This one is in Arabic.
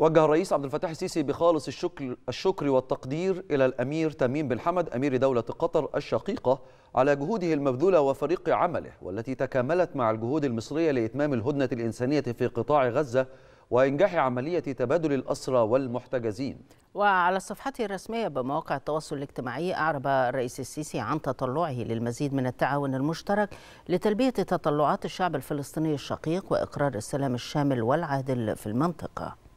وجه الرئيس عبد الفتاح السيسي بخالص الشكر الشكر والتقدير الى الامير تميم بن حمد امير دوله قطر الشقيقه على جهوده المبذوله وفريق عمله والتي تكاملت مع الجهود المصريه لاتمام الهدنه الانسانيه في قطاع غزه وإنجاح عملية تبادل الأسرى والمحتجزين وعلى صفحته الرسمية بمواقع التواصل الاجتماعي أعرب الرئيس السيسي عن تطلعه للمزيد من التعاون المشترك لتلبية تطلعات الشعب الفلسطيني الشقيق وإقرار السلام الشامل والعادل في المنطقة